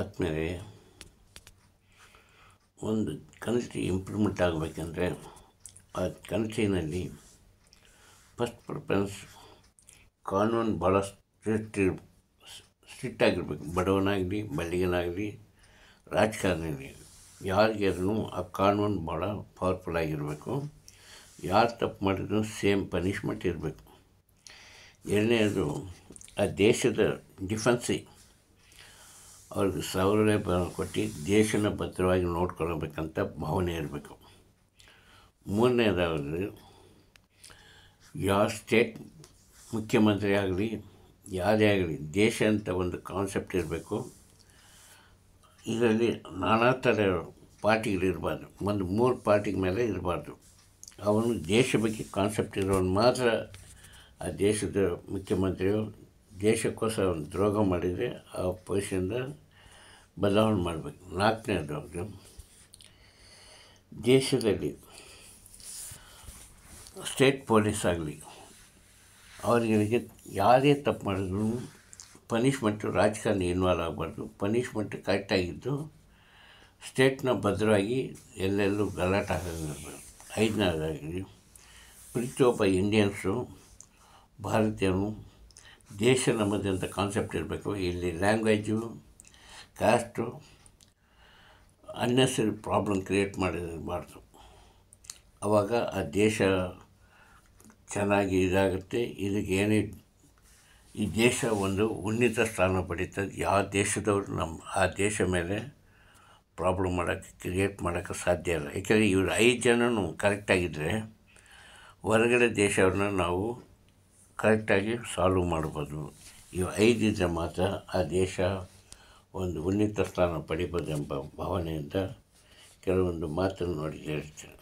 ಆದಮೇಲೆ ಒಂದು ಕನಸಿ ಇಂಪ್ರೂವ್ಮೆಂಟ್ ಆಗಬೇಕೆಂದರೆ ಆ ಕನಸಿನಲ್ಲಿ ಫಸ್ಟ್ ಪ್ರಿಫರೆನ್ಸ್ ಕಾನೂನು ಭಾಳ ಸ್ಟ್ರಿಕ್ಟ್ ಸ್ಟ್ರಿಕ್ಟ್ ಆಗಿರ್ಬೇಕು ಬಡವನಾಗಲಿ ಬಳ್ಳಿಗನಾಗಲಿ ರಾಜಕಾರಣಿ ಯಾರಿಗಾದ್ರೂ ಆ ಕಾನೂನು ಭಾಳ ಪವರ್ಫುಲ್ ಆಗಿರಬೇಕು ಯಾರು ತಪ್ಪು ಮಾಡಿದ್ರು ಸೇಮ್ ಪನಿಷ್ಮೆಂಟ್ ಇರಬೇಕು ಎರಡನೇದು ಆ ದೇಶದ ಡಿಫೆನ್ಸಿ ಅವ್ರಿಗೆ ಸಾವಿರನೇ ಕೊಟ್ಟು ದೇಶನ ಭದ್ರವಾಗಿ ನೋಡ್ಕೊಳ್ಬೇಕಂತ ಭಾವನೆ ಇರಬೇಕು ಮೂರನೇದಾದ್ರೆ ಯಾವ ಸ್ಟೇಟ್ ಮುಖ್ಯಮಂತ್ರಿ ಆಗಲಿ ಯಾವುದೇ ಆಗಲಿ ದೇಶ ಅಂತ ಒಂದು ಕಾನ್ಸೆಪ್ಟ್ ಇರಬೇಕು ಇದರಲ್ಲಿ ನಾನಾ ಥರ ಪಾರ್ಟಿಗಳಿರಬಾರ್ದು ಒಂದು ಮೂರು ಪಾರ್ಟಿ ಮೇಲೆ ಇರಬಾರ್ದು ಅವನು ದೇಶ ಬಗ್ಗೆ ಕಾನ್ಸೆಪ್ಟ್ ಇರೋನು ಮಾತ್ರ ಆ ದೇಶದ ಮುಖ್ಯಮಂತ್ರಿಯು ದೇಶಕ್ಕೋಸ್ಕರ ಒಂದು ದ್ರೋಹ ಮಾಡಿದರೆ ಆ ಪೊಸಿಷನ್ನ ಬದಲಾವಣೆ ಮಾಡಬೇಕು ನಾಲ್ಕನೇ ಅವರು ದೇಶದಲ್ಲಿ ಸ್ಟೇಟ್ ಪೊಲೀಸ್ ಆಗಲಿ ಅವರಿಗೆ ಯಾರೇ ತಪ್ಪು ಮಾಡಿದ್ರು ಪನಿಷ್ಮೆಂಟು ರಾಜಕಾರಣ ಇನ್ವಾಲ್ವ್ ಆಗಬಾರ್ದು ಪನಿಷ್ಮೆಂಟ್ ಕರೆಕ್ಟಾಗಿದ್ದು ಸ್ಟೇಟ್ನ ಭದ್ರವಾಗಿ ಎಲ್ಲೆಲ್ಲೂ ಗಲಾಟೆ ಆಗೋದಿರಬಾರ್ದು ಐದನೇದಾಗಲಿ ಪ್ರತಿಯೊಬ್ಬ ಇಂಡಿಯನ್ಸು ಭಾರತೀಯರು ದೇಶ ನಮ್ಮದೇ ಅಂತ ಕಾನ್ಸೆಪ್ಟ್ ಇರಬೇಕು ಇಲ್ಲಿ language caste unnecessary problem create ಮಾಡಿರಬಾರ್ದು ಆವಾಗ ಆ ದೇಶ ಚೆನ್ನಾಗಿ ಇದಾಗುತ್ತೆ ಇದಕ್ಕೆ ಏನೇ ಈ ದೇಶ ಒಂದು ಉನ್ನತ ಸ್ಥಾನ ಪಡೀತದೆ ಯಾವ ದೇಶದವರು ನಮ್ಮ ಆ ದೇಶ ಮೇಲೆ ಪ್ರಾಬ್ಲಮ್ ಮಾಡೋಕ್ಕೆ ಕ್ರಿಯೇಟ್ ಮಾಡೋಕ್ಕೆ ಸಾಧ್ಯ ಇಲ್ಲ ಯಾಕೆಂದರೆ ಇವರು ಐದು ಜನನೂ ಕರೆಕ್ಟಾಗಿದ್ದರೆ ಹೊರಗಡೆ ದೇಶವನ್ನು ನಾವು ಕರೆಕ್ಟಾಗಿ ಸಾಲ್ವ್ ಮಾಡ್ಬೋದು ಇವು ಐದಿದ್ದರೆ ಮಾತ್ರ ಆ ದೇಶ ಒಂದು ಉನ್ನತ ಸ್ಥಾನ ಪಡಿಬೋದೆಂಬ ಭಾವನೆಯಿಂದ ಕೆಲವೊಂದು ಮಾತನ್ನು ಹೇಳ್ತೇನೆ